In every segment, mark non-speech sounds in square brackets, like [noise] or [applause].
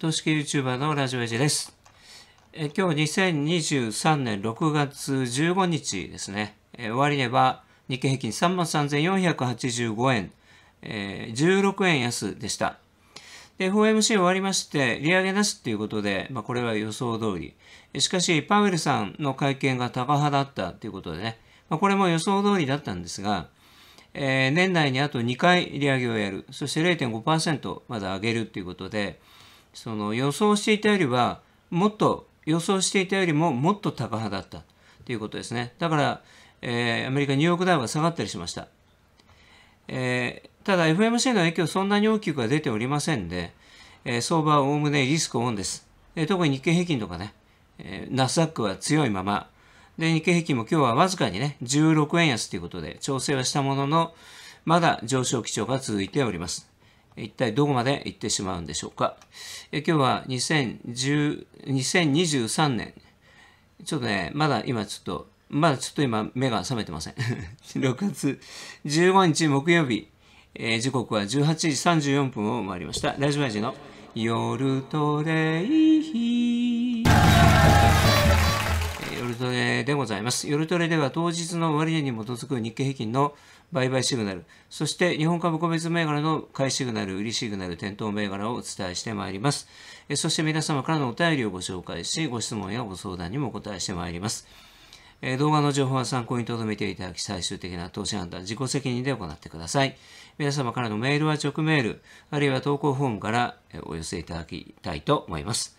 投資系 YouTuber のラジオエジです。え今日2023年6月15日ですね。え終値は日経平均3万3485円、えー、16円安でした。で、FOMC 終わりまして、利上げなしということで、まあ、これは予想通り。しかし、パウエルさんの会見が高派だったということでね、まあ、これも予想通りだったんですが、えー、年内にあと2回利上げをやる、そして0.5%まだ上げるということで、その予想していたよりはもっと予想していたよりももっと高派だったということですねだから、えー、アメリカニューヨークダウは下がったりしました、えー、ただ FMC の影響そんなに大きくは出ておりませんで、えー、相場はおおむねリスクオンです、えー、特に日経平均とかね、えナスダックは強いままで日経平均も今日はわずかにね16円安ということで調整はしたもののまだ上昇基調が続いております一体どこまで行ってしまうんでしょうか。え今日は2 0 2 3年、ちょっとね、まだ今ちょっと、まだちょっと今目が覚めてません。6 [laughs] 月15日木曜日、えー、時刻は18時34分を回りました。ラジオマジの夜トレイ夜トレでございます。夜トレでは当日の終値に基づく日経平均の売買シグナル、そして日本株個別銘柄の買いシグナル、売りシグナル、店頭銘柄をお伝えしてまいります。そして皆様からのお便りをご紹介し、ご質問やご相談にもお答えしてまいります。動画の情報は参考に留めていただき、最終的な投資判断、自己責任で行ってください。皆様からのメールは直メール、あるいは投稿フォームからお寄せいただきたいと思います。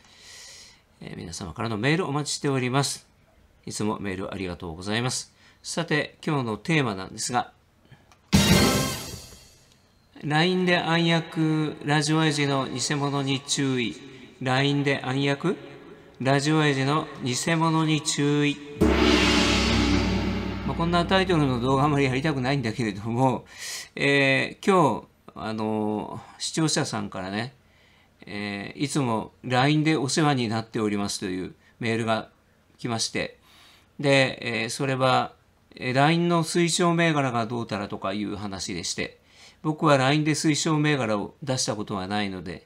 皆様からのメールお待ちしております。いつもメールありがとうございます。さて、今日のテーマなんですが、LINE で暗躍、ラジオエジの偽物に注意。LINE で暗躍、ラジオエジの偽物に注意。まあ、こんなタイトルの動画あまりやりたくないんだけれども、えー、今日、あの視聴者さんからね、えー、いつも LINE でお世話になっておりますというメールが来まして、で、えそれは、LINE の推奨銘柄がどうたらとかいう話でして、僕は LINE で推奨銘柄を出したことはないので、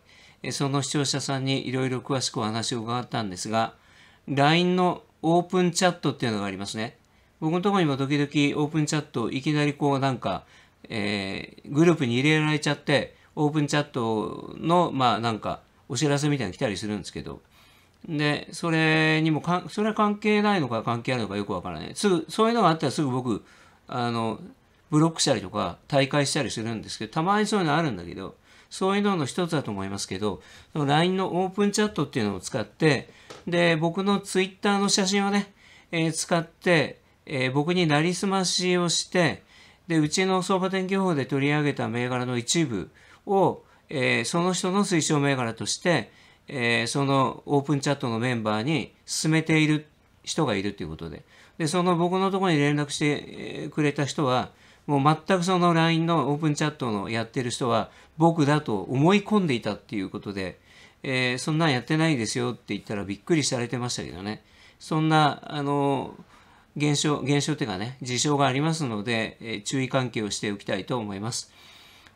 その視聴者さんにいろいろ詳しくお話を伺ったんですが、LINE のオープンチャットっていうのがありますね。僕のところにも時々オープンチャットいきなりこうなんか、えー、グループに入れられちゃって、オープンチャットの、まあなんか、お知らせみたいなの来たりするんですけど、で、それにもかそれは関係ないのか関係あるのかよくわからない。すぐ、そういうのがあったらすぐ僕、あの、ブロックしたりとか大会したりするんですけど、たまにそういうのあるんだけど、そういうのの一つだと思いますけど、LINE のオープンチャットっていうのを使って、で、僕の Twitter の写真をね、えー、使って、えー、僕になりすましをして、で、うちの相場天気予報で取り上げた銘柄の一部を、えー、その人の推奨銘柄として、えー、そのオープンチャットのメンバーに進めている人がいるということで、で、その僕のところに連絡してくれた人は、もう全くその LINE のオープンチャットのやってる人は僕だと思い込んでいたっていうことで、えー、そんなんやってないですよって言ったらびっくりされてましたけどね。そんな、あの、現象、現象っていうかね、事象がありますので、えー、注意喚起をしておきたいと思います。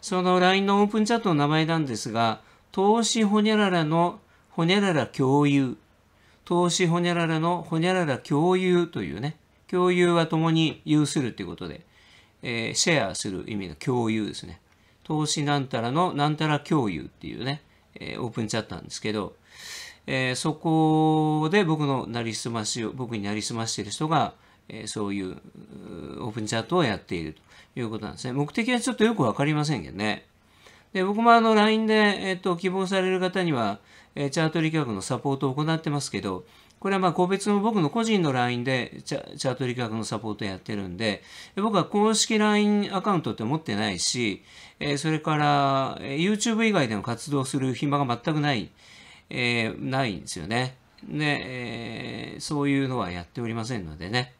その LINE のオープンチャットの名前なんですが、投資ほにゃららのほにゃらら共有。投資ほにゃららのほにゃらら共有というね、共有は共に有するということで、えー、シェアする意味の共有ですね。投資なんたらのなんたら共有っていうね、えー、オープンチャットなんですけど、えー、そこで僕のなりすましを、僕になりすましている人が、えそういうオープンチャットをやっているということなんですね。目的はちょっとよくわかりませんけどね。で、僕もあの LINE で、えっと、希望される方には、えチャート利確のサポートを行ってますけど、これはまあ個別の僕の個人の LINE でチャチャート利確のサポートやってるんで、僕は公式 LINE アカウントって持ってないし、えそれから YouTube 以外での活動する暇が全くない、えー、ないんですよね。で、えー、そういうのはやっておりませんのでね。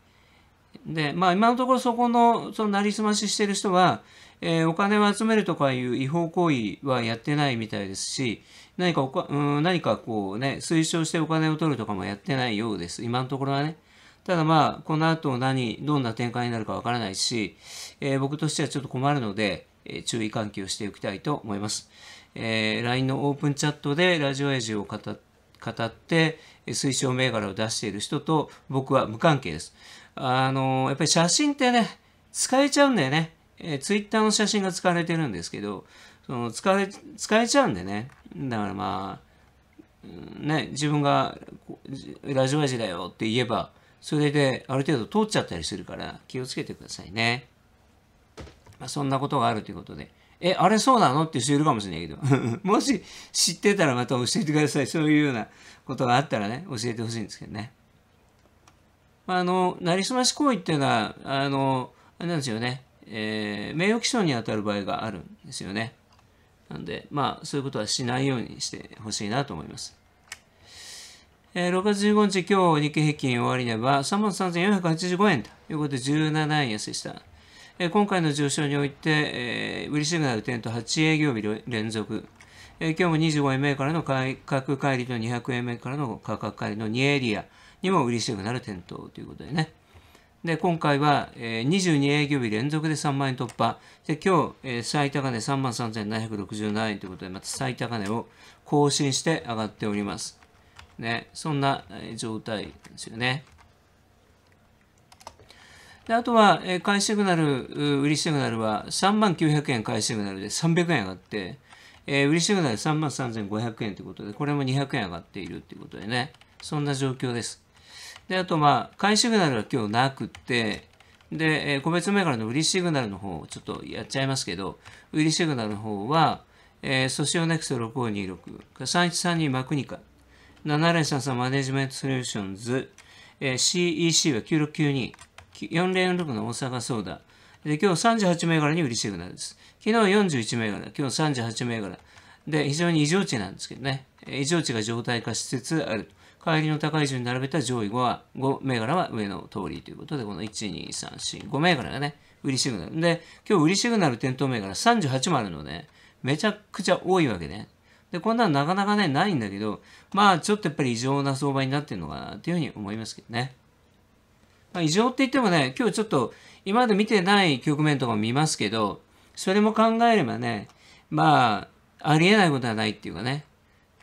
で、まあ今のところそこの、そのなりすまししてる人は、えー、お金を集めるとかいう違法行為はやってないみたいですし、何かおか、うん、何かこうね、推奨してお金を取るとかもやってないようです。今のところはね。ただまあ、この後何、どんな展開になるかわからないし、えー、僕としてはちょっと困るので、えー、注意喚起をしておきたいと思います。えー、LINE のオープンチャットでラジオエジを語って、推奨銘柄を出している人と僕は無関係です。あのやっぱり写真ってね、使えちゃうんだよね。えー、Twitter の写真が使われてるんですけど、その使われ、使えちゃうんでね。だからまあ、ね、自分がラジオ味だよって言えば、それである程度通っちゃったりするから気をつけてくださいね。まあ、そんなことがあるということで。え、あれそうなのって人いるかもしれないけど、[laughs] もし知ってたらまた教えてください。そういうようなことがあったらね、教えてほしいんですけどね。あの、なりすまし行為っていうのは、あの、あれなんですよね、えー、名誉毀損にあたる場合があるんですよね。なので、まあ、そういうことはしないようにしてほしいなと思います。えー、6月15日、今日、日経平均終わりには3万3485円ということで17円安でした。えー、今回の上昇において、えー、売りシグナル点と8営業日連続。えー、今日も25円目からの価格乖離と200円目からの価格乖離の2エリアにも売りシグナル点灯ということでね。で、今回は、え22営業日連続で3万円突破。で、今日、え最高値3万3767円ということで、また最高値を更新して上がっております。ね、そんな状態ですよね。であとは、え買いシグナル、売りシグナルは3万900円買いシグナルで300円上がって、えー、売りシグナル3万3500円ということで、これも200円上がっているということでね、そんな状況です。で、あと、まあ、買いシグナルは今日なくて、で、えー、個別銘柄の売りシグナルの方、ちょっとやっちゃいますけど、売りシグナルの方は、えー、ソシオネクスト6526、3132マクニカ、7033マネジメントソリューションズ、えー、CEC は9692、4046の大阪ソーダ、で、今日38銘柄に売りシグナルです。昨日41銘柄、今日38銘柄。で、非常に異常値なんですけどね。異常値が常態化しつつある。帰りの高い順に並べた上位5は、5銘柄は上の通りということで、この1、2、3、4、5銘柄がね、売りシグナル。で、今日売りシグナル点灯銘柄38もあるので、めちゃくちゃ多いわけね。で、こんなのなかなかね、ないんだけど、まあ、ちょっとやっぱり異常な相場になってるのかなというふうに思いますけどね。まあ、異常って言ってもね、今日ちょっと、今まで見てない局面とかも見ますけど、それも考えればね、まあ、ありえないことはないっていうかね、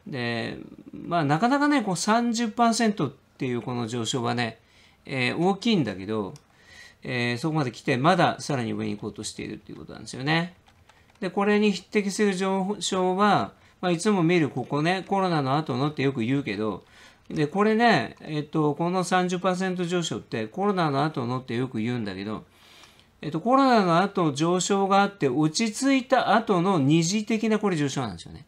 で、まあなかなかね、こう30%っていうこの上昇はね、えー、大きいんだけど、えー、そこまで来て、まださらに上に行こうとしているっていうことなんですよね。で、これに匹敵する上昇は、まあ、いつも見るここね、コロナの後のってよく言うけど、で、これね、えっと、この30%上昇ってコロナの後のってよく言うんだけど、えっと、コロナの後上昇があって落ち着いた後の二次的なこれ上昇なんですよね。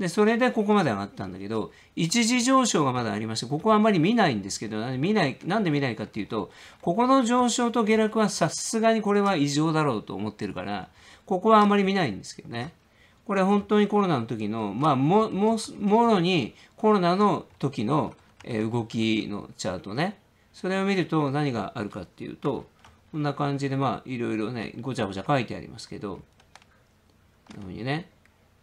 で、それでここまで上がったんだけど、一時上昇がまだありまして、ここはあんまり見ないんですけど、なんで見ない、なんで見ないかっていうと、ここの上昇と下落はさすがにこれは異常だろうと思ってるから、ここはあんまり見ないんですけどね。これ本当にコロナの時の、まあ、も、も、もろにコロナの時の動きのチャートね。それを見ると何があるかっていうと、こんな感じでまあいろいろね、ごちゃごちゃ書いてありますけど、こんなふうにね。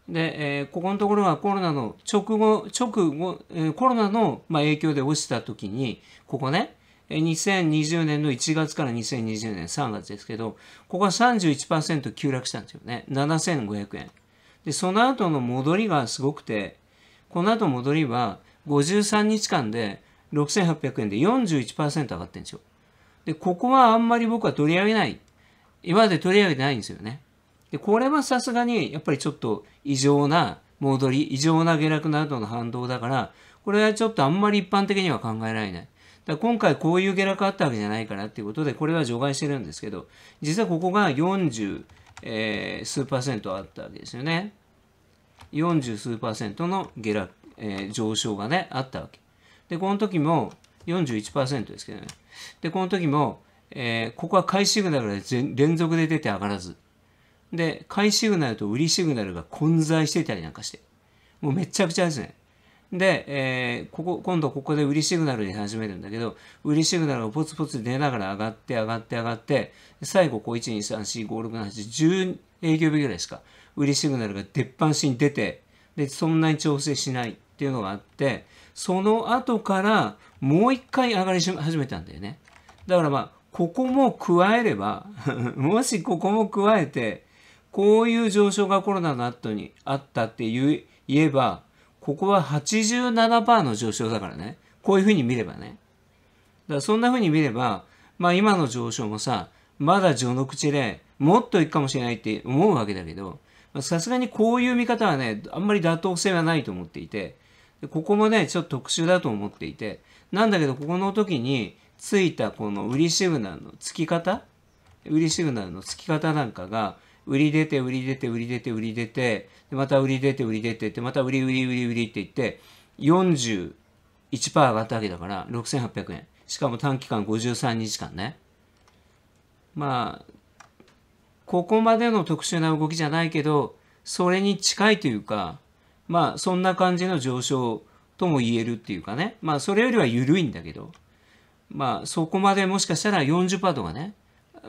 で、えー、ここのところはコロナの直後、直後、えー、コロナの、まあ、影響で落ちた時に、ここね、2020年の1月から2020年3月ですけど、ここは31%急落したんですよね。7500円。で、その後の戻りがすごくて、この後戻りは53日間で6800円で41%上がってるんですよ。で、ここはあんまり僕は取り上げない。今まで取り上げてないんですよね。で、これはさすがに、やっぱりちょっと異常な戻り、異常な下落などの反動だから、これはちょっとあんまり一般的には考えられない。だ今回こういう下落あったわけじゃないからっていうことで、これは除外してるんですけど、実はここが40、えー、数パーセントあったわけですよね。40数パーセントの下落、えー、上昇がね、あったわけ。で、この時も41%ですけどね。で、この時も、えー、ここは買いシグナルで連続で出て上がらず。で、買いシグナルと売りシグナルが混在してたりなんかして。もうめちゃくちゃですね。で、えー、ここ、今度ここで売りシグナルに始めるんだけど、売りシグナルがポツポツ出ながら上がって上がって上がって、最後こう1,2,3,4,5,6,7,10営業日ぐらいしか売りシグナルが出っ放しに出て、で、そんなに調整しないっていうのがあって、その後からもう一回上がり始めたんだよね。だからまあ、ここも加えれば [laughs] もしここも加えて、こういう上昇がコロナの後にあったって言えば、ここは87%の上昇だからね。こういうふうに見ればね。だからそんなふうに見れば、まあ今の上昇もさ、まだ序の口でもっといくかもしれないって思うわけだけど、さすがにこういう見方はね、あんまり妥当性はないと思っていて、ここもね、ちょっと特殊だと思っていて、なんだけど、ここの時についたこの売りシグナルの付き方売りシグナルの付き方なんかが、売り出て、売り出て、売り出て、売り出て、でまた売り出て、売り出てって、また売り売り売り売りって言って、41%上がったわけだから、6800円。しかも短期間53日間ね。まあ、ここまでの特殊な動きじゃないけど、それに近いというか、まあ、そんな感じの上昇とも言えるっていうかね。まあ、それよりは緩いんだけど、まあ、そこまでもしかしたら40%とかね、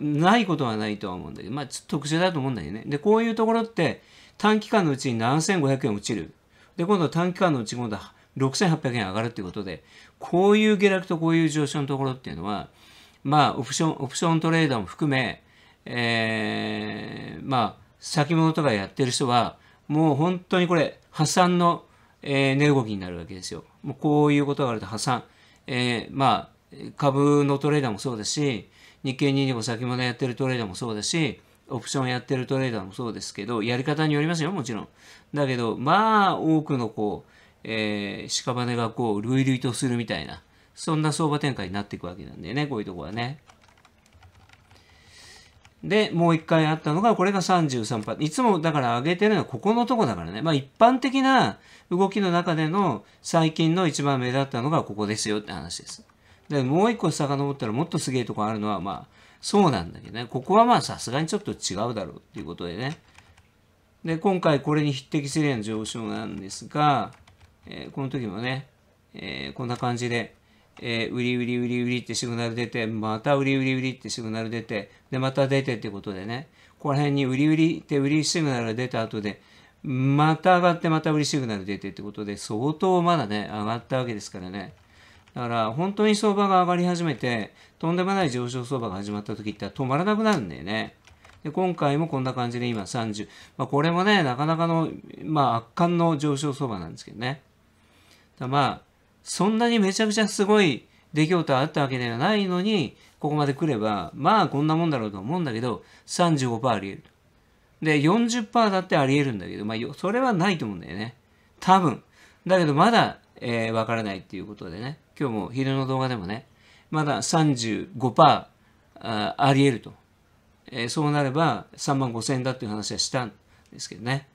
ないことはないとは思うんだけど、まあ、ちょっと特殊だと思うんだよね。で、こういうところって短期間のうちに7500円落ちる。で、今度短期間のうち今度は6800円上がるっていうことで、こういう下落とこういう上昇のところっていうのは、まあ、オプション、オプショントレーダーも含め、えー、まあ、先物とかやってる人は、もう本当にこれ、破産の、えー、値動きになるわけですよ。もうこういうことがあると破産。えー、まあ、株のトレーダーもそうですし、日経2でも先物やってるトレーダーもそうだし、オプションやってるトレーダーもそうですけど、やり方によりますよ、もちろん。だけど、まあ、多くのこう、えー、屍がこう、類々とするみたいな、そんな相場展開になっていくわけなんだよね、こういうとこはね。で、もう一回あったのが、これが33パー。いつもだから上げてるのはここのとこだからね。まあ一般的な動きの中での最近の一番目立ったのがここですよって話です。でもう一個遡ったらもっとすげえとこあるのはまあそうなんだけどねここはまあさすがにちょっと違うだろうっていうことでねで今回これに匹敵するような上昇なんですが、えー、この時もね、えー、こんな感じで、えー、売り売り売り売りってシグナル出てまた売り売り売りってシグナル出てでまた出てってことでねここら辺に売り売りって売りシグナルが出た後でまた上がってまた売りシグナル出てってことで相当まだね上がったわけですからね。だから本当に相場が上がり始めて、とんでもない上昇相場が始まった時って止まらなくなるんだよね。で今回もこんな感じで今30。まあ、これもね、なかなかの、まあ、圧巻の上昇相場なんですけどね。だまあ、そんなにめちゃくちゃすごい出来事あったわけではないのに、ここまで来れば、まあこんなもんだろうと思うんだけど、35%あり得る。で、40%だってあり得るんだけど、まあ、それはないと思うんだよね。多分。だけどまだ、えー、わからないっていうことでね。今日も昼の動画でもね、まだ35%ああり得ると、えー、そうなれば3万5 0 0 0円だっていう話はしたんですけどね。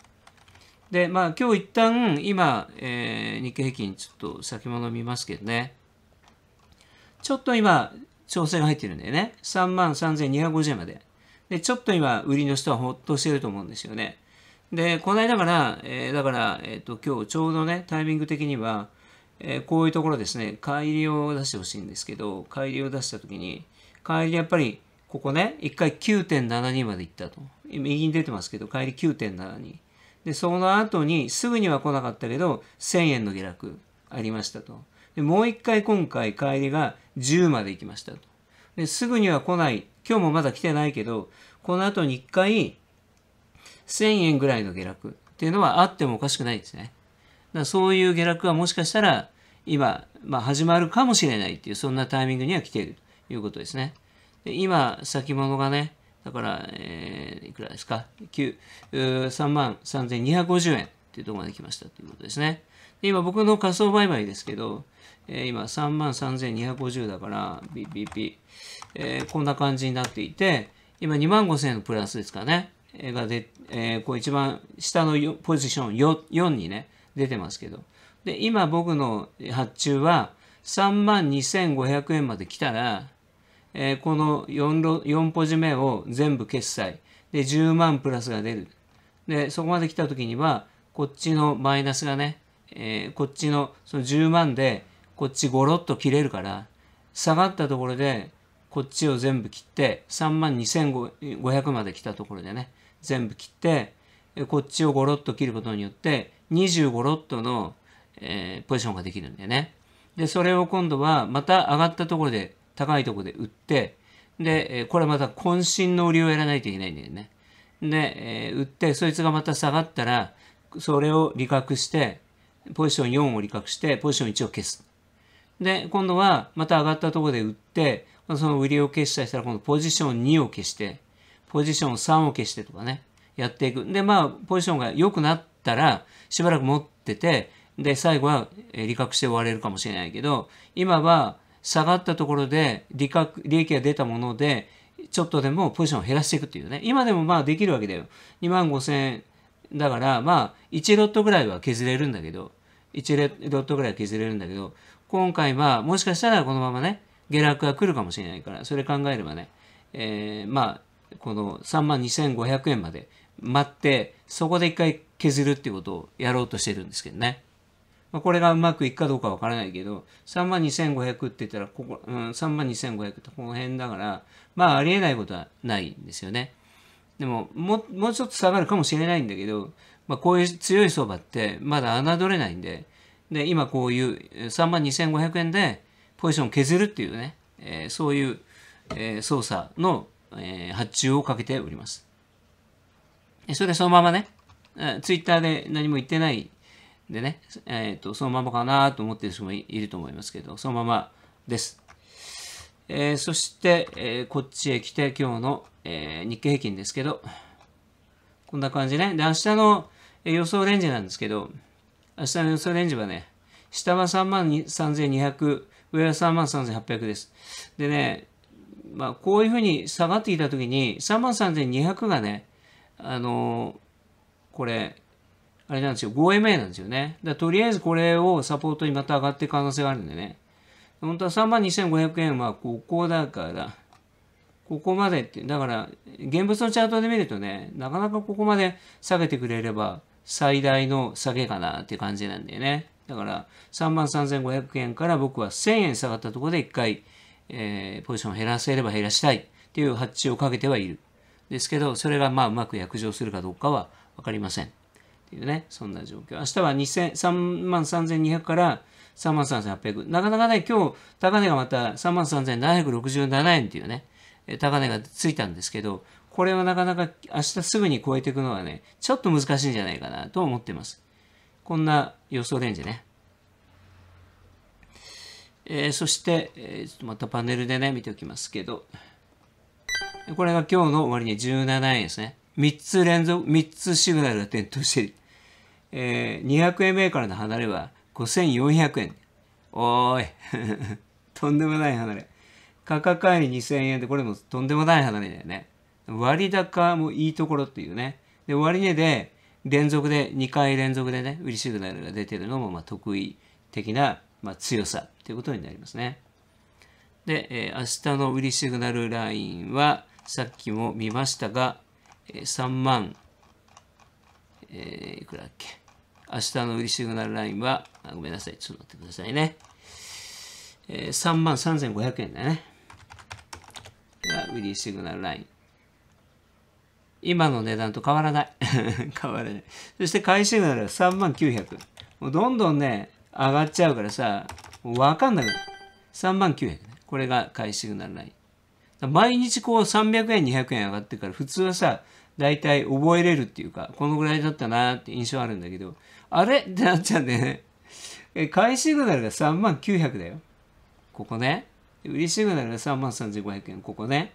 で、まあ今日一旦今、えー、日経平均ちょっと先物見ますけどね、ちょっと今、調整が入ってるんだよね。3万3250円まで。で、ちょっと今、売りの人はほっとしてると思うんですよね。で、この間から、えー、だから、えっ、ー、と、今日ちょうどね、タイミング的には、えこういうところですね、帰りを出してほしいんですけど、帰りを出したときに、帰りやっぱり、ここね、一回9.72まで行ったと。右に出てますけど、帰り9.72。で、その後に、すぐには来なかったけど、1000円の下落ありましたと。で、もう一回今回帰りが10まで行きましたと。で、すぐには来ない。今日もまだ来てないけど、この後に一回、1000円ぐらいの下落っていうのはあってもおかしくないですね。だそういう下落はもしかしたら今、まあ、始まるかもしれないっていう、そんなタイミングには来ているということですね。で今、先物がね、だから、えー、いくらですか ?3 万3250円っていうところまで来ましたということですね。で今、僕の仮想売買ですけど、えー、今、3万3250だから、BPP、えー、こんな感じになっていて、今、2万5000円のプラスですかね。がで、えー、こう一番下のポジション 4, 4にね、出てますけど、で、今僕の発注は3万2500円まで来たら、えー、この 4, 4ポジ目を全部決済。で、10万プラスが出る。で、そこまで来た時には、こっちのマイナスがね、えー、こっちのその10万で、こっちゴロッと切れるから、下がったところで、こっちを全部切って、3万2500まで来たところでね、全部切って、こっちをゴロッと切ることによって、25ロットのえー、ポジションができるんだよね。で、それを今度はまた上がったところで、高いところで売って、で、これまた渾身の売りをやらないといけないんだよね。で、え売って、そいつがまた下がったら、それを利確して、ポジション4を利確して、ポジション1を消す。で、今度はまた上がったところで売って、その売りを消したりしたら、今度ポジション2を消して、ポジション3を消してとかね、やっていく。で、まあ、ポジションが良くなったら、しばらく持ってて、で、最後は利確して終われるかもしれないけど、今は下がったところで利確、利益が出たもので、ちょっとでもポジションを減らしていくっていうね。今でもまあできるわけだよ。2万5千円。だから、まあ、1ロットぐらいは削れるんだけど、1ロットぐらいは削れるんだけど、今回はもしかしたらこのままね、下落が来るかもしれないから、それ考えればね、えー、まあ、この3万2500円まで待って、そこで一回削るっていうことをやろうとしてるんですけどね。まあ、これがうまくいくかどうかわからないけど、3万2500って言ったら、ここ、うん、3万2500ってこの辺だから、まあ、ありえないことはないんですよね。でも、ももうちょっと下がるかもしれないんだけど、まあ、こういう強い相場って、まだ侮れないんで、で、今こういう3万2500円で、ポジションを削るっていうね、えー、そういう、えー、操作の、えー、発注をかけております。それでそのままね、ツイッターで何も言ってないでね、えーと、そのままかなと思ってる人もいると思いますけど、そのままです。えー、そして、えー、こっちへ来て、今日の、えー、日経平均ですけど、こんな感じね。で、明日の予想レンジなんですけど、明日の予想レンジはね、下は3万3200、上は3万3800です。でね、まあ、こういうふうに下がってきたときに、3万3200がね、あのー、これ、あれなんですよ、5MA なんですよね。だとりあえずこれをサポートにまた上がっていく可能性があるんでね。本当は32,500円はここだから、ここまでって、だから、現物のチャートで見るとね、なかなかここまで下げてくれれば、最大の下げかなって感じなんだよね。だから、33,500円から僕は1,000円下がったところで一回、えー、ポジションを減らせれば減らしたいっていう発注をかけてはいる。ですけど、それがまあうまく約定するかどうかはわかりません。ていうね、そんな状況。明日は3万3200から3万3800。なかなかね、今日、高値がまた3万3767円っていうね、高値がついたんですけど、これはなかなか明日すぐに超えていくのはね、ちょっと難しいんじゃないかなと思ってます。こんな予想レンジね。えー、そして、えー、ちょっとまたパネルでね、見ておきますけど、これが今日の終わりに17円ですね。3つ連続、3つシグナルが点灯してえー、200円からの離れは5400円。おーい。[laughs] とんでもない離れ。価格管理2000円で、これもとんでもない離れだよね。割高もいいところっていうね。で、割値で連続で、2回連続でね、売りシグナルが出てるのも、まあ、得意的な、まあ、強さということになりますね。で、えー、明日の売りシグナルラインは、さっきも見ましたが、えー、3万、えー、いくらだっけ明日の売りシグナルラインは、ごめんなさい、ちょっと待ってくださいね。えー、3万3500円だね。が売りシグナルライン。今の値段と変わらない。[laughs] 変わらない。そして買いシグナルは3万900。もうどんどんね、上がっちゃうからさ、もうわかんなくなる。3万900ね。これが買いシグナルライン。毎日こう300円、200円上がってから、普通はさ、大体覚えれるっていうか、このぐらいだったなって印象あるんだけど、あれってなっちゃうんだよね。え、買いシグナルが3万900だよ。ここね。売りシグナルが3万3500円、ここね。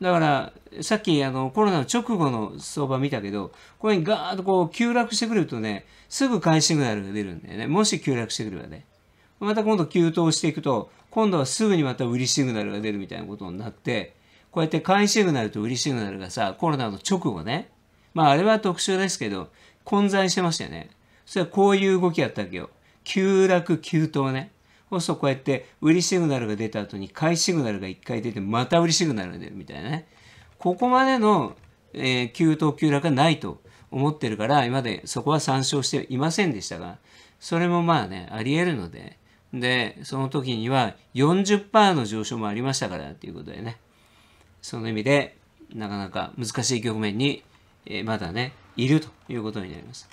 だから、さっきあのコロナの直後の相場見たけど、こうにガーッとこう急落してくるとね、すぐ買いシグナルが出るんだよね。もし急落してくればね。また今度急騰していくと、今度はすぐにまた売りシグナルが出るみたいなことになって、こうやって買いシグナルと売りシグナルがさ、コロナの直後ね、まああれは特殊ですけど、混在してましたよね。それはこういう動きやったわけよ。急落、急騰ね。そうするとこうやって売りシグナルが出た後に買いシグナルが1回出てまた売りシグナルが出るみたいなね。ここまでの、えー、急騰急落がないと思ってるから今までそこは参照していませんでしたがそれもまあねありえるのででその時には40%の上昇もありましたからということでねその意味でなかなか難しい局面に、えー、まだねいるということになります。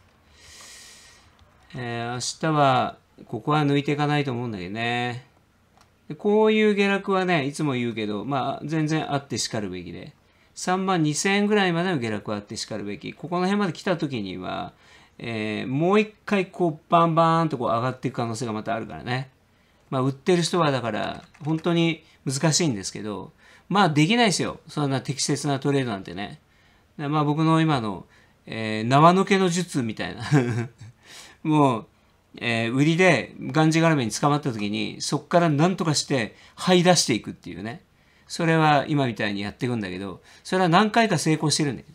えー、明日は、ここは抜いていかないと思うんだけどね。こういう下落はね、いつも言うけど、まあ、全然あってしかるべきで。3万2000円ぐらいまでの下落はあってしかるべき。ここの辺まで来た時には、えー、もう一回こうバンバーンとこう上がっていく可能性がまたあるからね。まあ、売ってる人はだから本当に難しいんですけど、まあできないですよ。そんな適切なトレードなんてね。まあ僕の今の、えー、縄抜けの術みたいな [laughs] もう、えー、売りでがんじがらめに捕まった時にそこから何とかして這い出していくっていうねそれは今みたいにやっていくんだけどそれは何回か成功してるんだよ、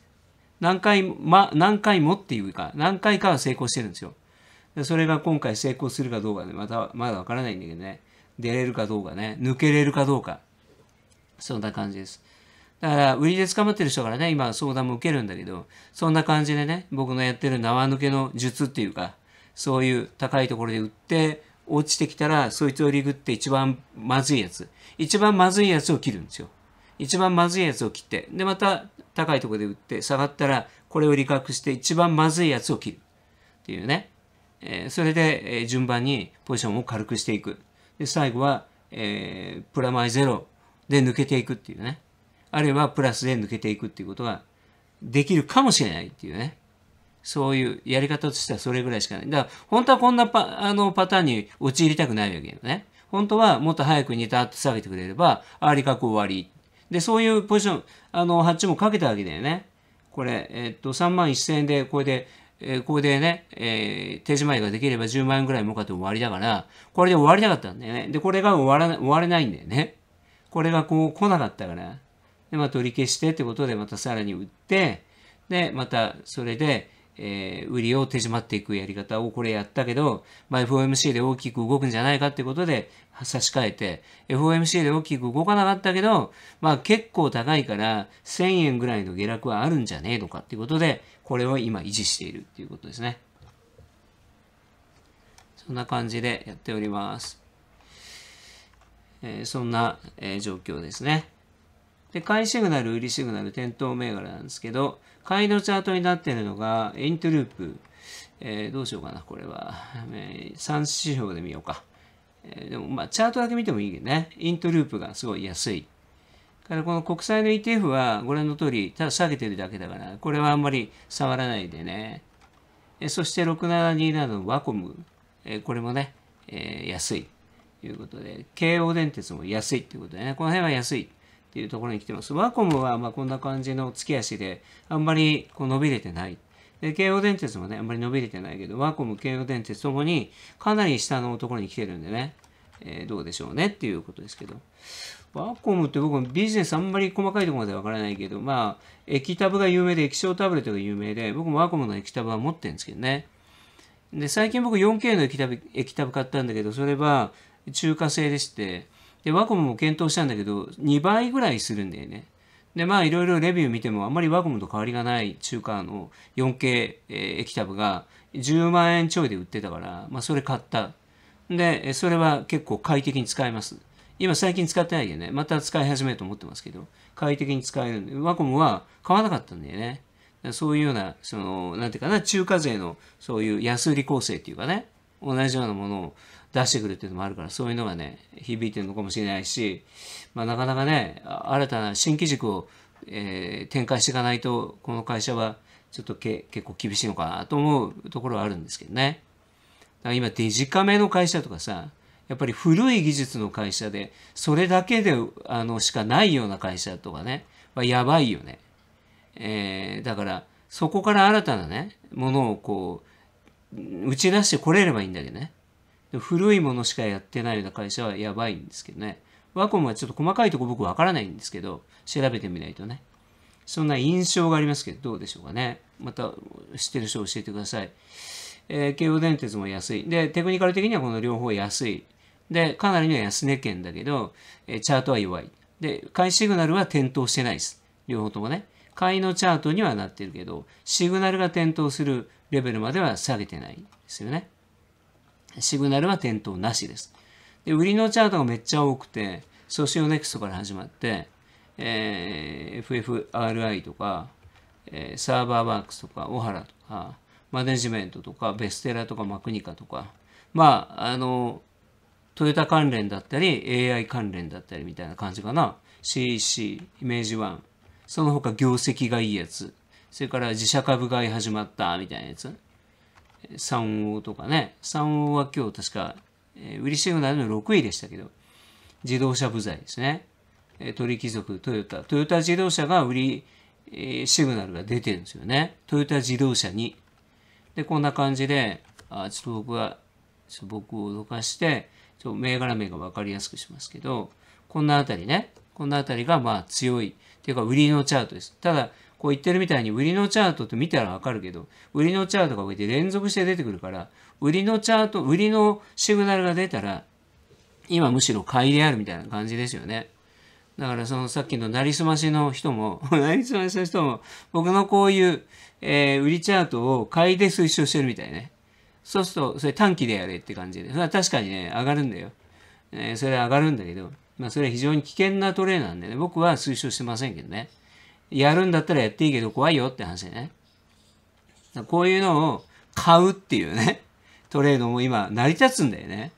何回,、ま、何回もっていうか何回かは成功してるんですよそれが今回成功するかどうかで、ね、またまだわからないんだけどね出れるかどうかね抜けれるかどうかそんな感じですだから売りで捕まってる人からね今相談も受けるんだけどそんな感じでね僕のやってる縄抜けの術っていうかそういう高いところで売って、落ちてきたら、そいつをリグって一番まずいやつ。一番まずいやつを切るんですよ。一番まずいやつを切って、で、また高いところで売って、下がったら、これを利確して一番まずいやつを切る。っていうね。えー、それで、えー、順番にポジションを軽くしていく。で、最後は、えー、プラマイゼロで抜けていくっていうね。あるいはプラスで抜けていくっていうことができるかもしれないっていうね。そういうやり方としてはそれぐらいしかない。だから、本当はこんなパあのパターンに陥りたくないわけよね。本当はもっと早くニタッと下げてくれれば、ありかく終わり。で、そういうポジション、あの、発注もかけたわけだよね。これ、えっと、3万1000円で、これで、えー、これでね、えー、手仕舞いができれば10万円ぐらい儲かって終わりだから、これで終わりたかったんだよね。で、これが終わらな終われないんだよね。これがこう来なかったから。で、まあ取り消してってことでまたさらに売って、で、またそれで、えー、売りを手締まっていくやり方をこれやったけど、まあ、FOMC で大きく動くんじゃないかってことで差し替えて、FOMC で大きく動かなかったけど、まあ結構高いから1000円ぐらいの下落はあるんじゃねえのかっていうことで、これを今維持しているっていうことですね。そんな感じでやっております。えー、そんな、えー、状況ですね。で、買いシグナル、売りシグナル、店頭銘柄なんですけど、買いのチャートになっているのが、エントループ。えー、どうしようかな、これは。えー、3指標で見ようか。えー、でも、まあ、チャートだけ見てもいいけどね。イントループがすごい安い。からこの国債の ETF はご覧の通り、ただ下げてるだけだから、これはあんまり触らないでね。えそして6727のワコム、えこれもね、えー、安いということで、京王電鉄も安いということでね、この辺は安い。っていうところに来てます。ワコムはまこんな感じの月足で、あんまりこう伸びれてない。で、京王電鉄もね、あんまり伸びれてないけど、ワコム、京王電鉄ともに、かなり下のところに来てるんでね、えー、どうでしょうねっていうことですけど。ワコムって僕もビジネスあんまり細かいところまでわからないけど、まあ、液タブが有名で、液晶タブレットが有名で、僕もワコムの液タブは持ってるんですけどね。で、最近僕 4K の液タブ、液タブ買ったんだけど、それは中華製でして、で、ワコムも検討したんだけど、2倍ぐらいするんだよね。で、まあいろいろレビュー見てもあんまりワコムと変わりがない中華の 4K、え液タブが10万円ちょいで売ってたから、まあそれ買った。で、それは結構快適に使えます。今最近使ってないよね、また使い始めると思ってますけど、快適に使えるんで、ワコムは買わなかったんだよね。そういうような、その、なんていうかな、中華税のそういう安売り構成っていうかね、同じようなものを出してくるっていうのもあるから、そういうのがね、響いてるのかもしれないし、まあ、なかなかね、新たな新規軸を、えー、展開していかないと、この会社はちょっとけ結構厳しいのかなと思うところはあるんですけどね。だから今、デジカメの会社とかさ、やっぱり古い技術の会社で、それだけで、あの、しかないような会社とかね、はやばいよね。えー、だから、そこから新たなね、ものをこう、打ち出してこれればいいんだけどね。古いものしかやってないような会社はやばいんですけどね。ワコムはちょっと細かいとこ僕わからないんですけど、調べてみないとね。そんな印象がありますけど、どうでしょうかね。また知ってる人教えてください。えー、京王電鉄も安い。で、テクニカル的にはこの両方安い。で、かなりには安値圏だけど、えー、チャートは弱い。で、買いシグナルは点灯してないです。両方ともね。買いのチャートにはなってるけど、シグナルが点灯するレベルまでは下げてないですよね。シグナルは点灯なしです。で、売りのチャートがめっちゃ多くて、ソシオネクストから始まって、えー、FFRI とか、えー、サーバーワークスとか、オハラとか、マネジメントとか、ベステラとか、マクニカとか、まあ、あの、トヨタ関連だったり、AI 関連だったりみたいな感じかな。CEC、イメージ1、その他業績がいいやつ、それから自社株買い始まったみたいなやつ。三王とかね三王は今日確か、えー、売りシグナルの6位でしたけど自動車部材ですね、え鳥貴族トヨタトヨタ自動車が売り、えー、シグナルが出てるんですよねトヨタ自動車に。でこんな感じであちょっと僕は僕を脅かしてちょっと銘柄名が分かりやすくしますけどこんなあたりねこんなあたりがまあ強いっていうか売りのチャートですただこう言ってるみたいに売りのチャートって見たらわかるけど、売りのチャートがこうやって連続して出てくるから、売りのチャート、売りのシグナルが出たら、今むしろ買いであるみたいな感じですよね。だからそのさっきのなりすましの人も、な [laughs] りすましの人も、僕のこういう、えー、売りチャートを買いで推奨してるみたいね。そうすると、それ短期でやれって感じで。それは確かにね、上がるんだよ。えー、それは上がるんだけど、まあそれは非常に危険なトレーなんでね、僕は推奨してませんけどね。やるんだったらやっていいけど怖いよって話でね。こういうのを買うっていうね、[laughs] トレードも今成り立つんだよね。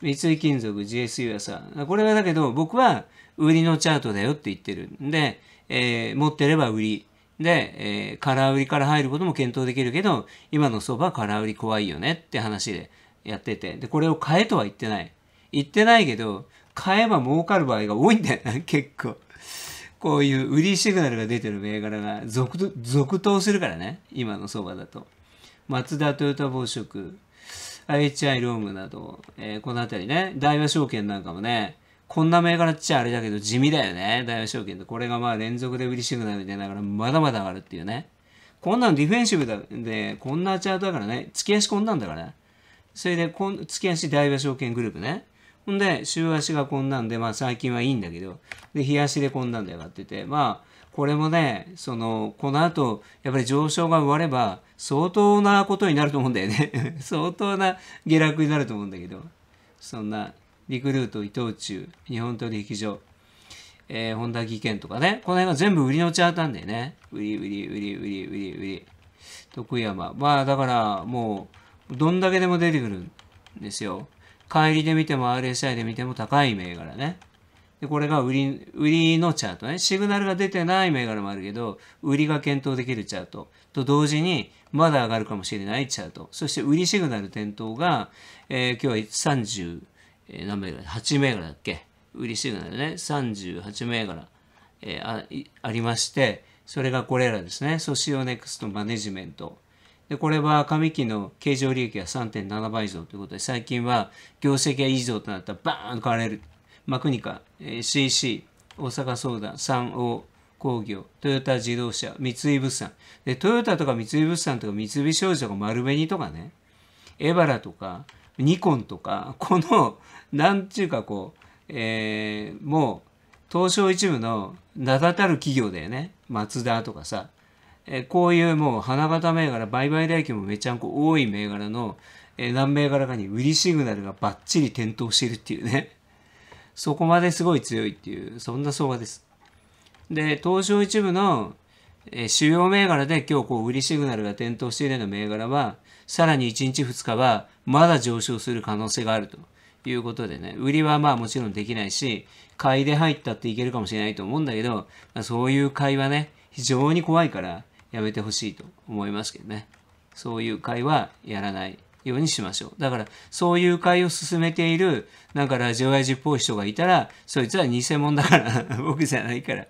三井金属 GSU はさ、これはだけど僕は売りのチャートだよって言ってるんで、えー、持ってれば売り。で、えー、空売りから入ることも検討できるけど、今の相場は空売り怖いよねって話でやってて。で、これを買えとは言ってない。言ってないけど、買えば儲かる場合が多いんだよな、[laughs] 結構。こういう売りシグナルが出てる銘柄が続続投するからね、今の相場だと。マツダ、トヨタ、食、IHI、ロームなど、えー、この辺りね、大和証券なんかもね、こんな銘柄っちゃあれだけど地味だよね、大和証券って。これがまあ連続で売りシグナルでながらまだまだ上がるっていうね。こんなのディフェンシブだで、こんなチャートだからね、付き足こんなんだからね。それで、こん突き足大和証券グループね。ほんで、週足がこんなんで、まあ最近はいいんだけど、で、日足でこんなんで上がってて、まあ、これもね、その、この後、やっぱり上昇が終われば、相当なことになると思うんだよね。[laughs] 相当な下落になると思うんだけど、そんな、リクルート、伊藤忠、日本取引所、えー、本田技研とかね、この辺が全部売りのチャートなんだよね。売り、売り、売り、売り、売り、売り。徳山。まあ、だから、もう、どんだけでも出てくるんですよ。帰りで見ても RSI で見ても高い銘柄ね。で、これが売り、売りのチャートね。シグナルが出てない銘柄もあるけど、売りが検討できるチャート。と同時に、まだ上がるかもしれないチャート。そして売りシグナル点灯が、えー、今日は30、え何銘柄 ?8 銘柄だっけ売りシグナルね。38銘柄、えー、あありまして、それがこれらですね。ソシオネクストマネジメント。で、これは上期の経常利益が3.7倍増ということで、最近は業績がいいぞとなったらバーンと買われる。マクニカ、CC、大阪相談、三王工業、トヨタ自動車、三井物産。で、トヨタとか三井物産とか三菱商事とか丸紅とかね、エバラとか、ニコンとか、この、なんちゅうかこう、えー、もう、東証一部の名だたる企業だよね。マツダとかさ。えこういうもう花形銘柄、売買代金もめちゃんこ多い銘柄の、え何銘柄かに売りシグナルがバッチリ点灯してるっていうね。[laughs] そこまですごい強いっていう、そんな相場です。で、東証一部の、え主要銘柄で今日こう売りシグナルが点灯しているような銘柄は、さらに1日2日はまだ上昇する可能性があるということでね、売りはまあもちろんできないし、買いで入ったっていけるかもしれないと思うんだけど、そういう買いはね、非常に怖いから、やめてほしいと思いますけどね。そういう会はやらないようにしましょう。だから、そういう会を進めている、なんかラジオやじっぽい人がいたら、そいつは偽物だから、[laughs] 僕じゃないから、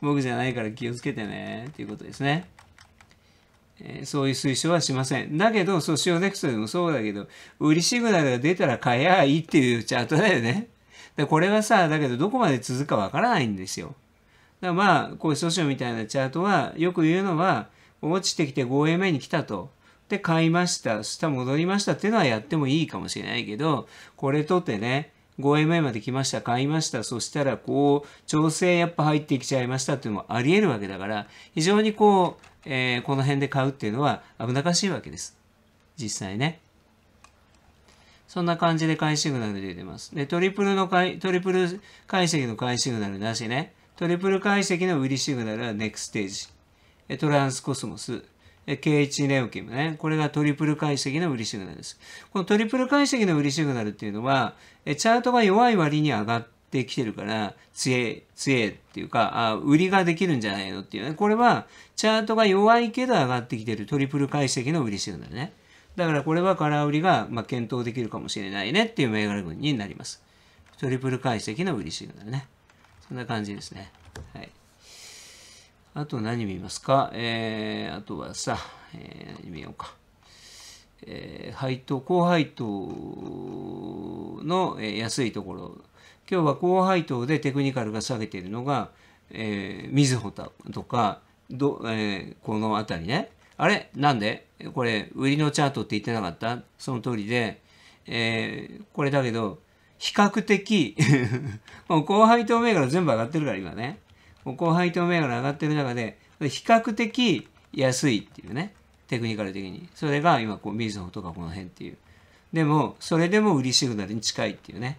僕じゃないから気をつけてね、っていうことですね。えそういう推奨はしません。だけど、ソシオネクストでもそうだけど、売りシグナルが出たら買えばいいっていうチャートだよね。でこれはさ、だけどどこまで続くかわからないんですよ。らまあ、こういう訴訟みたいなチャートは、よく言うのは、落ちてきて 5A 目に来たと。で、買いました。下戻りましたっていうのはやってもいいかもしれないけど、これとってね、5MA まで来ました、買いました、そしたらこう、調整やっぱ入ってきちゃいましたっていうのもあり得るわけだから、非常にこう、えー、この辺で買うっていうのは危なかしいわけです。実際ね。そんな感じで買いシグナル出てます。で、トリプルの買い、トリプル解析の買いシグナルなしね。トリプル解析のウィリシグナルはネクステージ。トランスコスモス。K1 ネオキムね。これがトリプル解析の売りシグナルです。このトリプル解析の売りシグナルっていうのは、チャートが弱い割に上がってきてるから、強え、強えっていうか、あ売りができるんじゃないのっていうね。これは、チャートが弱いけど上がってきてるトリプル解析の売りシグナルね。だからこれは空売りが、まあ、検討できるかもしれないねっていう銘柄群になります。トリプル解析の売りシグナルね。こんな感じですね。はい。あと何見ますかえー、あとはさ、えー、何見ようか。えー、配当、高配当の、えー、安いところ。今日は高配当でテクニカルが下げているのが、えー、みずほとか、どえー、この辺りね。あれなんでこれ、売りのチャートって言ってなかったその通りで、えー、これだけど、比較的 [laughs] もう高配当銘柄全部上がってるから今ね。もう高配当銘柄上がってる中で、比較的安いっていうね。テクニカル的に。それが今こう、ミズノとかこの辺っていう。でも、それでも売りシグナルに近いっていうね。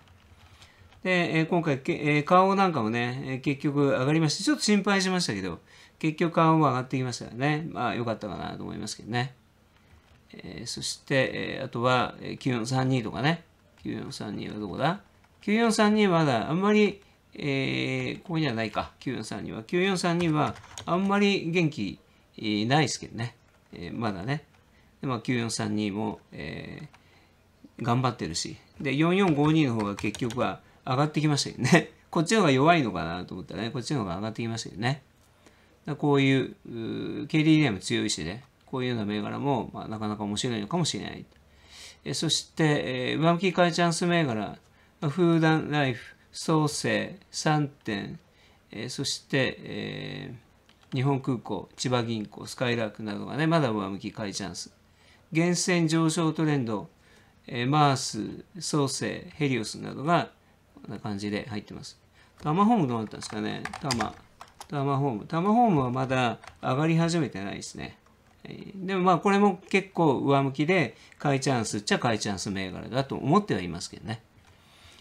で、え今回、え顔なんかもね、結局上がりまして、ちょっと心配しましたけど、結局顔も上がってきましたからね。まあ良かったかなと思いますけどね。えー、そして、えあとは、えー、気温32とかね。9432はどこだ ?9432 はまだあんまり、えー、ここにはないか。9432は。9432はあんまり元気、えー、ないですけどね。えー、まだね。で、まあ、9432も、えー、頑張ってるし。で、4452の方が結局は上がってきましたよね。[laughs] こっちの方が弱いのかなと思ったらね、こっちの方が上がってきましたよね。だこういう、KDDI も強いしね、こういうような銘柄も、まあ、なかなか面白いのかもしれない。そして、上向き買いチャンス銘柄、フーダンライフ、創生、3点、そして、日本空港、千葉銀行、スカイラークなどがね、まだ上向き買いチャンス。源泉上昇トレンド、マース、創生、ヘリオスなどが、こんな感じで入ってます。タマホームどうなったんですかねタマ。タマホーム。タマホームはまだ上がり始めてないですね。でもまあこれも結構上向きで買いチャンスっちゃ買いチャンス銘柄だと思ってはいますけどね。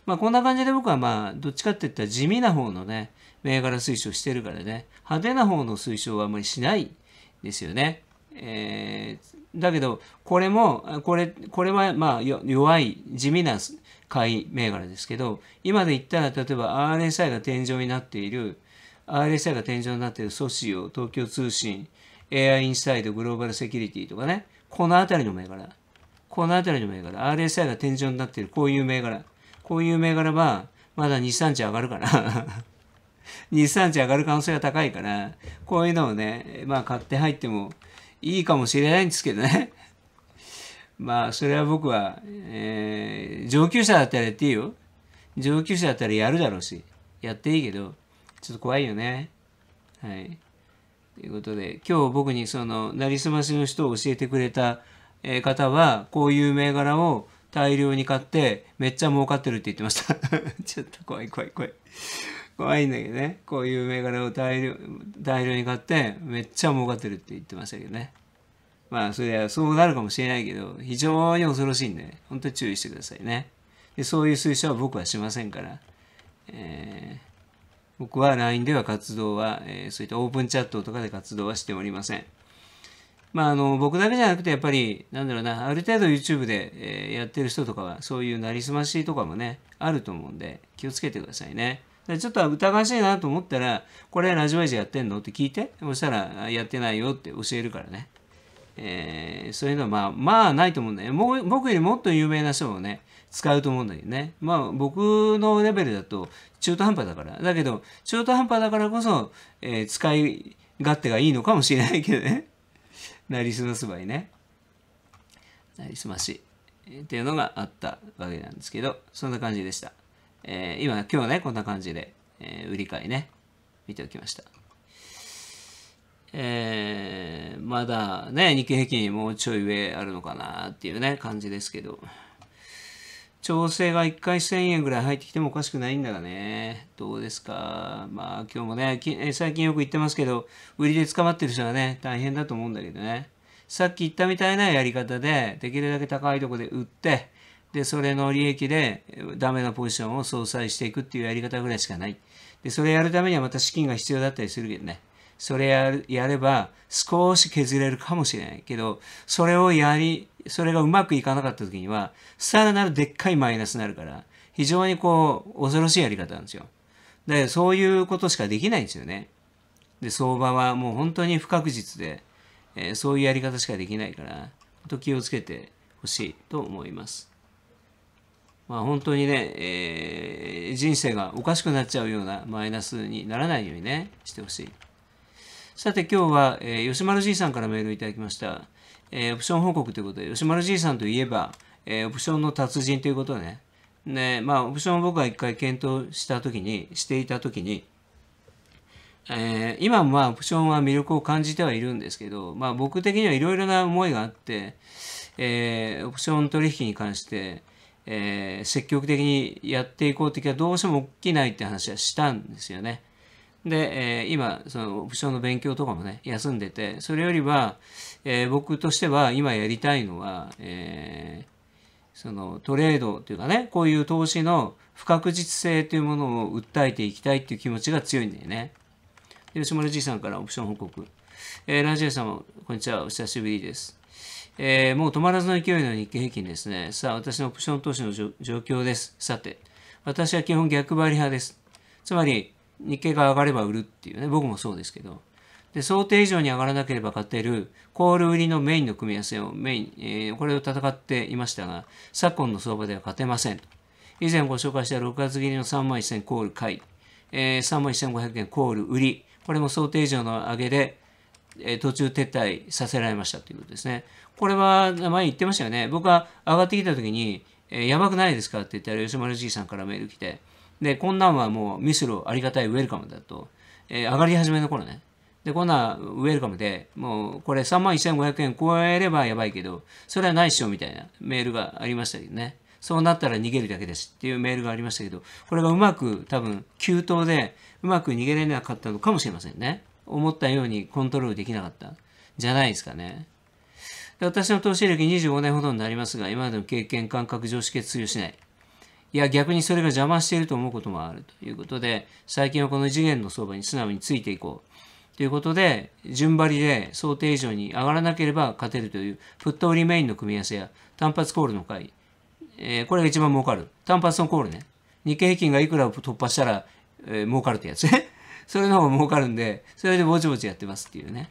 まあこんな感じで僕はまあどっちかって言ったら地味な方のね、銘柄推奨してるからね、派手な方の推奨はあんまりしないですよね。えー、だけどこれも、これ、これはまあ弱い地味な買い銘柄ですけど、今で言ったら例えば RSI が天井になっている、RSI が天井になっているソシオ、東京通信、AI インサイド、グローバルセキュリティとかね、このあたりの銘柄、このあたりの銘柄、RSI が天井になっている、こういう銘柄、こういう銘柄は、まだ2、3値上がるから2、3 [laughs] 値上がる可能性が高いから、こういうのをね、まあ買って入ってもいいかもしれないんですけどね [laughs] まあ、それは僕は、えー、上級者だったらやっていいよ。上級者だったらやるだろうし、やっていいけど、ちょっと怖いよね。はい。ということで、今日僕にその、なりすましの人を教えてくれた方は、こういう銘柄を大量に買って、めっちゃ儲かってるって言ってました。[laughs] ちょっと怖い怖い怖い。怖いんだけどね。こういう銘柄を大量大量に買って、めっちゃ儲かってるって言ってましたけどね。まあ、そりゃそうなるかもしれないけど、非常に恐ろしいんで、本当に注意してくださいね。でそういう推奨は僕はしませんから。えー僕は LINE では活動は、えー、そういったオープンチャットとかで活動はしておりません。まあ、あの僕だけじゃなくてやっぱりなんだろうなある程度 YouTube で、えやってる人とかはそういうなりすましとかもねあると思うんで気をつけてくださいね。ちょっと疑わしいなと思ったら、これラジオエイジやってんのって聞いて、そしたらやってないよって教えるからね。えー、そういうのはまあ、まあないと思うんだよ。ね。僕よりもっと有名な人もね、使うと思うんだけどね。まあ僕のレベルだと中途半端だから。だけど中途半端だからこそ、えー、使い勝手がいいのかもしれないけどね。[laughs] なりすますばいね。なりすまし。っていうのがあったわけなんですけど、そんな感じでした。えー、今、今日はね、こんな感じで、えー、売り買いね、見ておきました。えー、まだね、日経平均もうちょい上あるのかなっていうね、感じですけど。調整が1回1000円ぐらい入ってきてもおかしくないんだがね。どうですか。まあ今日もね、最近よく言ってますけど、売りで捕まってる人はね、大変だと思うんだけどね。さっき言ったみたいなやり方で、できるだけ高いとこで売って、で、それの利益でダメなポジションを相殺していくっていうやり方ぐらいしかない。で、それやるためにはまた資金が必要だったりするけどね。それやれば少し削れるかもしれないけど、それをやり、それがうまくいかなかった時には、さらなるでっかいマイナスになるから、非常にこう、恐ろしいやり方なんですよ。だからそういうことしかできないんですよね。で、相場はもう本当に不確実で、えー、そういうやり方しかできないから、と気をつけてほしいと思います。まあ本当にね、えー、人生がおかしくなっちゃうようなマイナスにならないようにね、してほしい。さて今日は、えー、吉丸じいさんからメールいただきました。えー、オプション報告ということで、吉丸じいさんといえば、えー、オプションの達人ということね。で、まあ、オプションを僕が一回検討したときに、していたときに、えー、今もまあ、オプションは魅力を感じてはいるんですけど、まあ、僕的にはいろいろな思いがあって、えー、オプション取引に関して、えー、積極的にやっていこうときはどうしても起きないって話はしたんですよね。で、えー、今、そのオプションの勉強とかもね、休んでて、それよりは、えー、僕としては今やりたいのは、えー、そのトレードというかね、こういう投資の不確実性というものを訴えていきたいっていう気持ちが強いんだよね。で、吉村じいさんからオプション報告。えー、ラジエさんも、こんにちは、お久しぶりです。えー、もう止まらずの勢いの日経平均ですね。さあ、私のオプション投資の状況です。さて、私は基本逆張り派です。つまり、日経が上がれば売るっていうね、僕もそうですけど。で、想定以上に上がらなければ勝てる、コール売りのメインの組み合わせをメイン、えー、これを戦っていましたが、昨今の相場では勝てません。以前ご紹介した6月切りの3万1000コール買い、えー、3万1500円コール売り、これも想定以上の上げで、えー、途中撤退させられましたということですね。これは前言ってましたよね。僕は上がってきた時に、えー、やばくないですかって言ったら吉丸じいさんからメール来て、で、こんなんはもうミスロありがたいウェルカムだと、えー、上がり始めの頃ね。で、こんなウェルカムで、もうこれ3万1500円超えればやばいけど、それはないっしょみたいなメールがありましたけどね。そうなったら逃げるだけですっていうメールがありましたけど、これがうまく多分、急騰でうまく逃げれなかったのかもしれませんね。思ったようにコントロールできなかった。じゃないですかね。で私の投資歴25年ほどになりますが、今までの経験、感覚、常識は通用しない。いや、逆にそれが邪魔していると思うこともあるということで、最近はこの次元の相場に素直についていこう。ということで、順張りで想定以上に上がらなければ勝てるという、フットオリメインの組み合わせや、単発コールの回、えー、これが一番儲かる。単発のコールね。日経平均がいくら突破したら、えー、儲かるってやつね。[laughs] それの方が儲かるんで、それでぼちぼちやってますっていうね。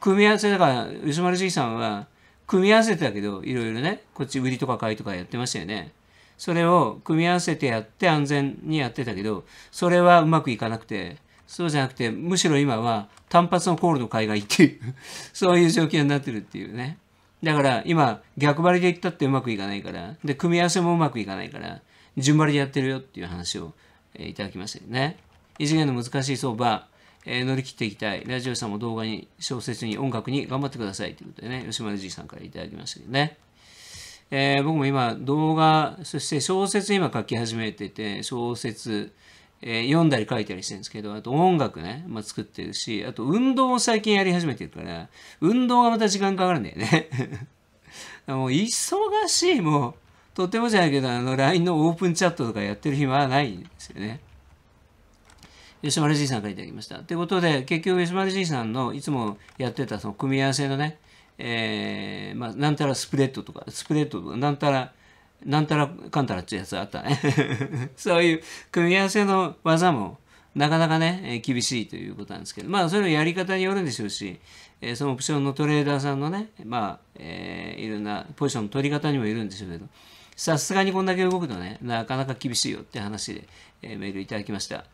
組み合わせ、だから、吉丸じいさんは、組み合わせてたけど、いろいろね、こっち売りとか買いとかやってましたよね。それを組み合わせてやって安全にやってたけど、それはうまくいかなくて、そうじゃなくて、むしろ今は単発のコールの海外っていう [laughs] そういう状況になってるっていうね。だから今、逆張りでいったってうまくいかないから、で、組み合わせもうまくいかないから、順張りでやってるよっていう話を、えー、いただきましたよね。異次元の難しい相場、えー、乗り切っていきたい。ラジオさんも動画に、小説に、音楽に頑張ってくださいということでね、吉村じいさんからいただきましたけどね。えー、僕も今動画、そして小説今書き始めてて、小説、えー、読んだり書いたりしてるんですけど、あと音楽ね、まあ、作ってるし、あと運動を最近やり始めてるから、運動がまた時間かかるんだよね。[laughs] もう忙しい、もう。とてもじゃないけど、あの、LINE のオープンチャットとかやってる暇はないんですよね。吉丸じいさんからいただきました。ということで、結局吉丸じいさんのいつもやってたその組み合わせのね、えー、まあ、なんたらスプレッドとか、スプレッドとか、なんたら、なんたらかんたらっていうやつあったね [laughs] そういう組み合わせの技もなかなかね、厳しいということなんですけど、まあ、それのやり方によるんでしょうし、えそのオプションのトレーダーさんのね、まあ、えー、いろんなポジションの取り方にもよるんでしょうけど、さすがにこんだけ動くとね、なかなか厳しいよって話で、えメールいただきました。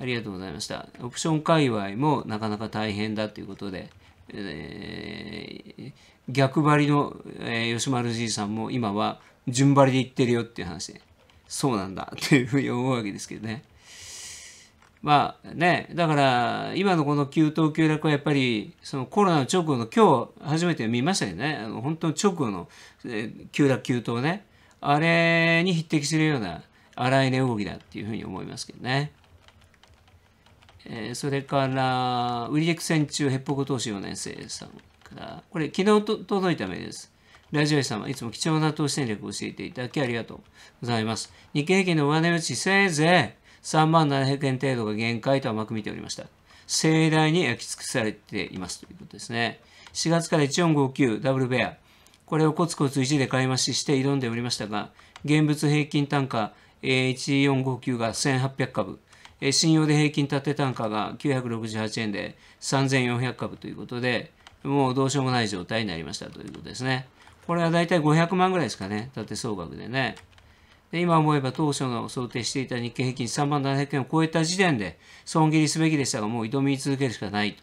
ありがとうございました。オプション界隈もなかなか大変だということで、えー、逆張りの、えー、吉丸じいさんも今は順張りでいってるよっていう話で、そうなんだっていうふうに思うわけですけどね。まあね、だから今のこの急騰急落はやっぱりそのコロナの直後の今日初めて見ましたよね、あの本当の直後の急落急騰ね、あれに匹敵するような荒い値動きだっていうふうに思いますけどね。えー、それから、売りで苦戦中、ヘッポコ投資4年生さんから、これ昨日と届いた目です。ラジオさんいつも貴重な投資戦略を教えていただきありがとうございます。日経平均の上値打ちせいぜい3万700円程度が限界と甘く見ておりました。盛大に焼き尽くされていますということですね。4月から1459ダブルベア。これをコツコツ1で買い増しして挑んでおりましたが、現物平均単価1459が1800株。信用で平均立て単価が968円で3400株ということで、もうどうしようもない状態になりましたということですね。これはだいたい500万ぐらいですかね。だって総額でね。で今思えば当初の想定していた日経平均3万700円を超えた時点で損切りすべきでしたが、もう挑み続けるしかないと。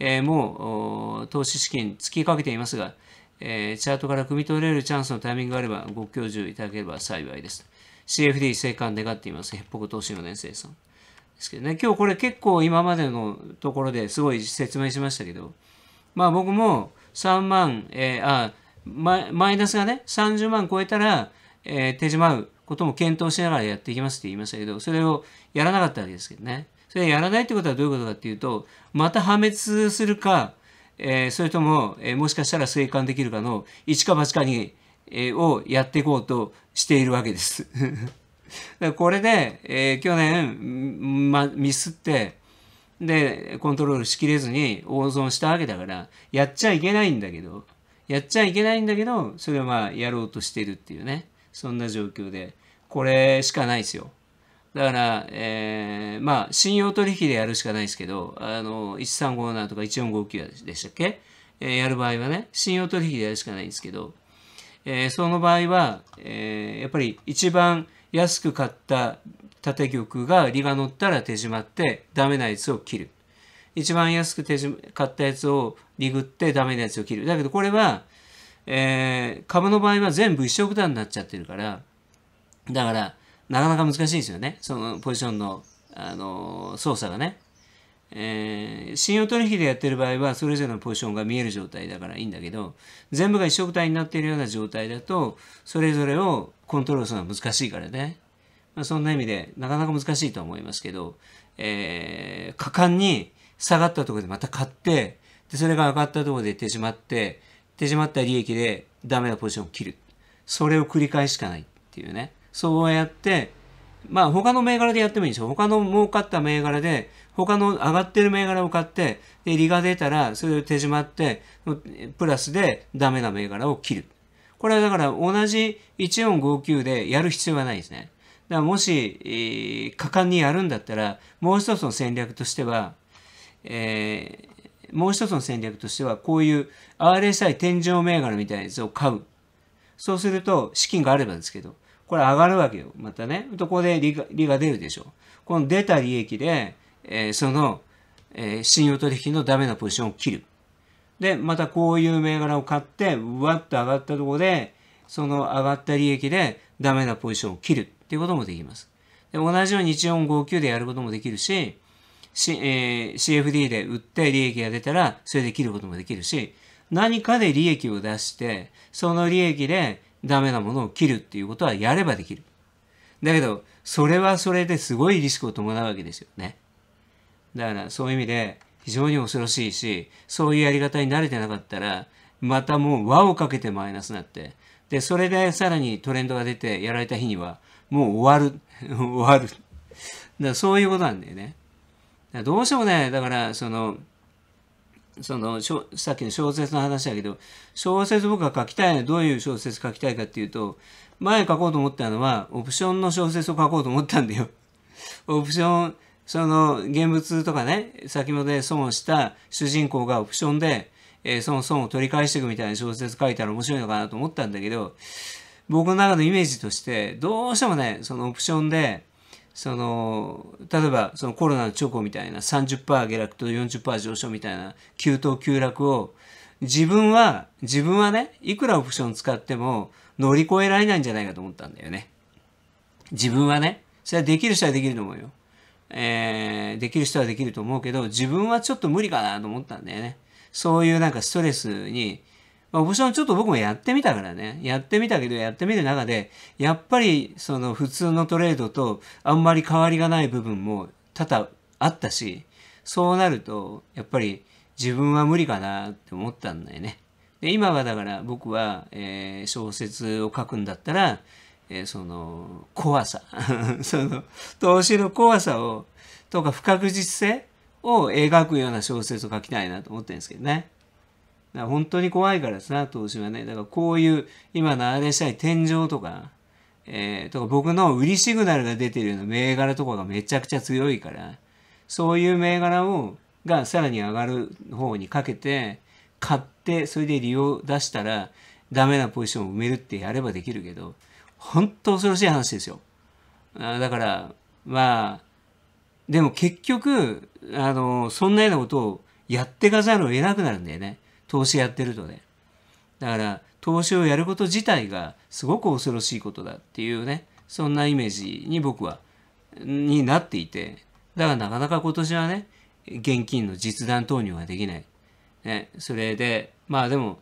えー、もう投資資金突きかけていますが、えー、チャートから汲み取れるチャンスのタイミングがあればご教授いただければ幸いです。CFD 生還願っています。ヘッポコ投資の年生さん。ですけどね、今日これ結構今までのところですごい説明しましたけど、まあ僕も3万、えー、あ、マイナスがね、30万超えたら、えー、手締まうことも検討しながらやっていきますって言いましたけど、それをやらなかったわけですけどね。それやらないってことはどういうことかっていうと、また破滅するか、えー、それとも、えー、もしかしたら生還できるかの一か八かに、えー、をやっていこうとしているわけです。[laughs] これで、えー、去年、ま、ミスって、で、コントロールしきれずに大損したわけだから、やっちゃいけないんだけど、やっちゃいけないんだけど、それはまあやろうとしてるっていうね、そんな状況で、これしかないですよ。だから、えー、まあ、信用取引でやるしかないですけど、あの、1357とか1459でしたっけ、えー、やる場合はね、信用取引でやるしかないんですけど、えー、その場合は、えー、やっぱり一番安く買った縦玉が利が乗ったら手締まってダメなやつを切る。一番安くて買ったやつをリグってダメなやつを切る。だけどこれは、えー、株の場合は全部一色段になっちゃってるから、だから、なかなか難しいですよね。そのポジションの、あのー、操作がね。えー、信用取引でやってる場合は、それぞれのポジションが見える状態だからいいんだけど、全部が一色体になっているような状態だと、それぞれをコントロールするのは難しいからね。まあ、そんな意味で、なかなか難しいと思いますけど、えー、果敢に下がったところでまた買って、で、それが上がったところで手締まって、手締まった利益でダメなポジションを切る。それを繰り返しかないっていうね。そうやって、まあ他の銘柄でやってもいいんでょう。他の儲かった銘柄で、他の上がってる銘柄を買って、で、利が出たら、それを手締まって、プラスでダメな銘柄を切る。これはだから同じ1459でやる必要はないですね。だからもし、えー、果敢にやるんだったら、もう一つの戦略としては、えー、もう一つの戦略としては、こういう RSI 天井銘柄みたいなやつを買う。そうすると、資金があればですけど、これ上がるわけよ。またね。とここで利が利が出るでしょ。この出た利益で、えー、その、えー、信用取引のダメなポジションを切る。で、またこういう銘柄を買って、うわっと上がったところで、その上がった利益でダメなポジションを切るっていうこともできます。で同じように日4 5 9でやることもできるし、C えー、CFD で売って利益が出たら、それで切ることもできるし、何かで利益を出して、その利益でダメなものを切るっていうことはやればできる。だけど、それはそれですごいリスクを伴うわけですよね。だからそういう意味で非常に恐ろしいし、そういうやり方に慣れてなかったら、またもう輪をかけてマイナスになって、で、それでさらにトレンドが出てやられた日には、もう終わる。[laughs] 終わる。だからそういうことなんだよね。どうしてもね、だから、その、そのさっきの小説の話だけど小説僕が書きたいのはどういう小説書きたいかっていうと前書こうと思ったのはオプションの小説を書こうと思ったんだよ。[laughs] オプションその現物とかね先ほどで損をした主人公がオプションで、えー、その損を取り返していくみたいな小説書いたら面白いのかなと思ったんだけど僕の中のイメージとしてどうしてもねそのオプションでその例えばそのコロナの直後みたいな30%下落と40%上昇みたいな急騰急落を自分は自分はねいくらオプション使っても乗り越えられないんじゃないかと思ったんだよね自分はねそれはできる人はできると思うよ、えー、できる人はできると思うけど自分はちょっと無理かなと思ったんだよねそういうなんかストレスにまあ、オプちょっと僕もやってみたからね。やってみたけど、やってみる中で、やっぱりその普通のトレードとあんまり変わりがない部分も多々あったし、そうなると、やっぱり自分は無理かなって思ったんだよね。で、今はだから僕は、えー、小説を書くんだったら、えー、その怖さ [laughs] その投資の怖さをとか不確実性を描くような小説を書きたいなと思ってるんですけどね。本当に怖いからさ、投資はね。だからこういう、今のあれしたい天井とか、えー、とか僕の売りシグナルが出てるような銘柄とかがめちゃくちゃ強いから、そういう銘柄を、がさらに上がる方にかけて、買って、それで利用出したら、ダメなポジションを埋めるってやればできるけど、本当恐ろしい話ですよ。あだから、まあ、でも結局、あの、そんなようなことをやってかざるを得なくなるんだよね。投資やってるとね。だから、投資をやること自体がすごく恐ろしいことだっていうね、そんなイメージに僕は、になっていて、だからなかなか今年はね、現金の実弾投入ができない。ね、それで、まあでも、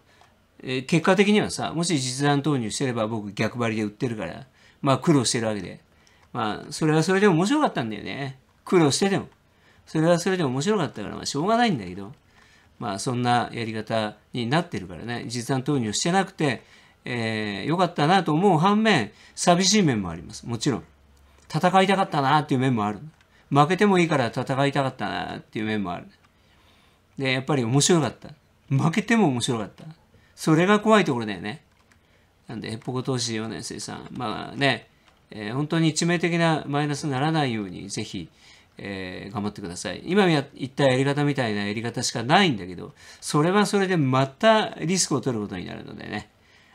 え結果的にはさ、もし実弾投入してれば僕逆張りで売ってるから、まあ苦労してるわけで。まあ、それはそれで面白かったんだよね。苦労してでも。それはそれで面白かったから、まあしょうがないんだけど。まあ、そんなやり方になってるからね実弾投入してなくて、えー、よかったなと思う反面寂しい面もありますもちろん戦いたかったなっていう面もある負けてもいいから戦いたかったなっていう面もあるでやっぱり面白かった負けても面白かったそれが怖いところだよねなんでヘッポコ投資4年生さんまあね、えー、本当に致命的なマイナスにならないようにぜひ、えー、頑張ってください。今や言ったやり方みたいなやり方しかないんだけど、それはそれでまたリスクを取ることになるのでね、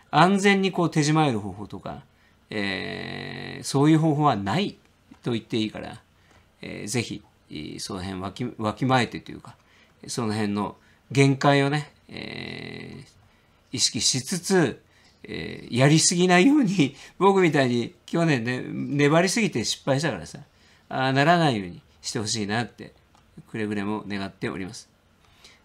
安全にこう手締まえる方法とか、えー、そういう方法はないと言っていいから、えー、ぜひ、その辺わき、わきまえてというか、その辺の限界をね、えー、意識しつつ、えー、やりすぎないように、僕みたいに去年ね、粘りすぎて失敗したからさ、ああならないように、してほしいなってくれぐれも願っております。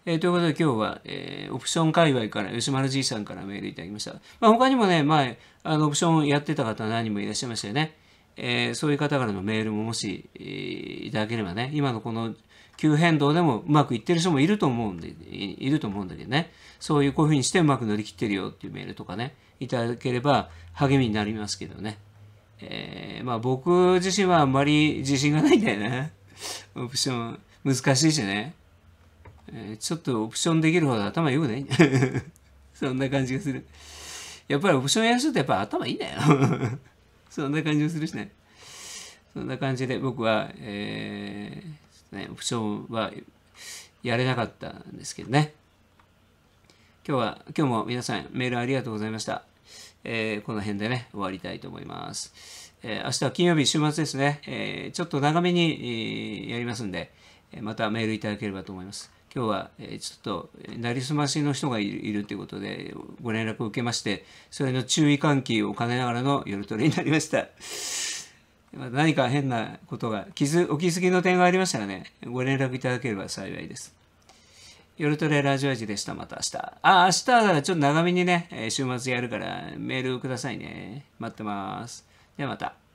えー、ということで今日は、えー、オプション界隈から吉丸じいさんからメールいただきました。まあ、他にもね、前、あのオプションやってた方何人もいらっしゃいましたよね。えー、そういう方からのメールももし、えー、いただければね、今のこの急変動でもうまくいってる人もいると思うんで、いると思うんだけどね、そういうこういうふうにしてうまく乗り切ってるよっていうメールとかね、いただければ励みになりますけどね。えー、まあ僕自身はあんまり自信がないんだよね。オプション、難しいしね。えー、ちょっとオプションできるほど頭良くない [laughs] そんな感じがする。やっぱりオプションやる人ってやっぱ頭いいんだよ [laughs] そんな感じがするしね。そんな感じで僕は、えー、ね、オプションはやれなかったんですけどね。今日は、今日も皆さんメールありがとうございました。えー、この辺でね、終わりたいと思います。え明日は金曜日週末ですね、えちょっと長めに、やりますんで、またメールいただければと思います。今日は、えちょっと、なりすましの人がいるということで、ご連絡を受けまして、それの注意喚起を兼ねながらの夜トレになりました。[laughs] 何か変なことが、傷、おきづきの点がありましたらね、ご連絡いただければ幸いです。夜トレラジオ味でした。また明日。あ、明日はちょっと長めにね、週末やるからメールくださいね。待ってます。ではまた。